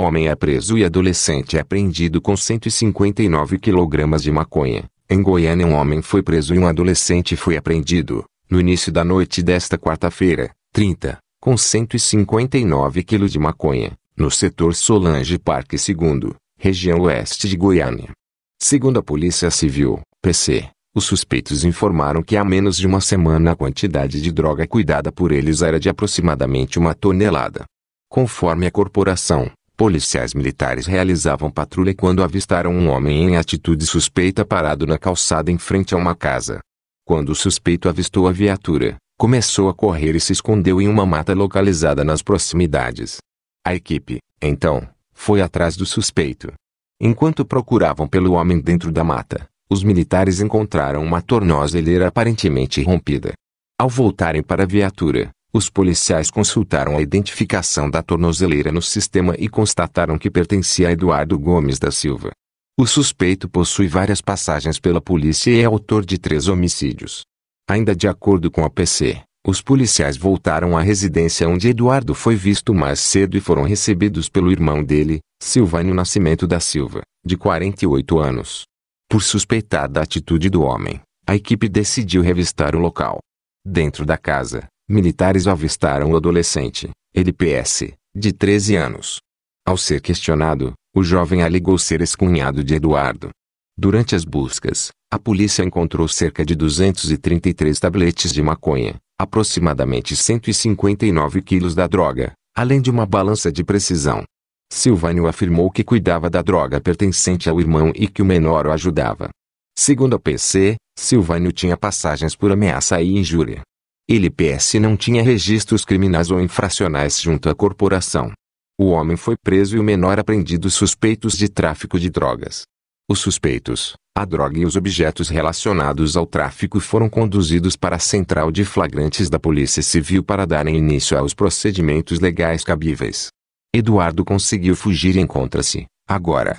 Homem é preso e adolescente é apreendido com 159 quilogramas de maconha. Em Goiânia um homem foi preso e um adolescente foi apreendido, no início da noite desta quarta-feira, 30, com 159 quilos de maconha, no setor Solange Parque II, região oeste de Goiânia. Segundo a Polícia Civil, PC, os suspeitos informaram que há menos de uma semana a quantidade de droga cuidada por eles era de aproximadamente uma tonelada. Conforme a corporação, Policiais militares realizavam patrulha quando avistaram um homem em atitude suspeita parado na calçada em frente a uma casa. Quando o suspeito avistou a viatura, começou a correr e se escondeu em uma mata localizada nas proximidades. A equipe, então, foi atrás do suspeito. Enquanto procuravam pelo homem dentro da mata, os militares encontraram uma tornozeleira aparentemente rompida. Ao voltarem para a viatura, os policiais consultaram a identificação da tornozeleira no sistema e constataram que pertencia a Eduardo Gomes da Silva. O suspeito possui várias passagens pela polícia e é autor de três homicídios. Ainda de acordo com a PC, os policiais voltaram à residência onde Eduardo foi visto mais cedo e foram recebidos pelo irmão dele, Silvânio Nascimento da Silva, de 48 anos. Por suspeitar da atitude do homem, a equipe decidiu revistar o local. Dentro da casa, Militares avistaram o adolescente, LPS, de 13 anos. Ao ser questionado, o jovem alegou ser ex-cunhado de Eduardo. Durante as buscas, a polícia encontrou cerca de 233 tabletes de maconha, aproximadamente 159 quilos da droga, além de uma balança de precisão. Silvânio afirmou que cuidava da droga pertencente ao irmão e que o menor o ajudava. Segundo a PC, Silvânio tinha passagens por ameaça e injúria. LPS não tinha registros criminais ou infracionais junto à corporação. O homem foi preso e o menor apreendido suspeitos de tráfico de drogas. Os suspeitos, a droga e os objetos relacionados ao tráfico foram conduzidos para a central de flagrantes da Polícia Civil para darem início aos procedimentos legais cabíveis. Eduardo conseguiu fugir e encontra-se, agora,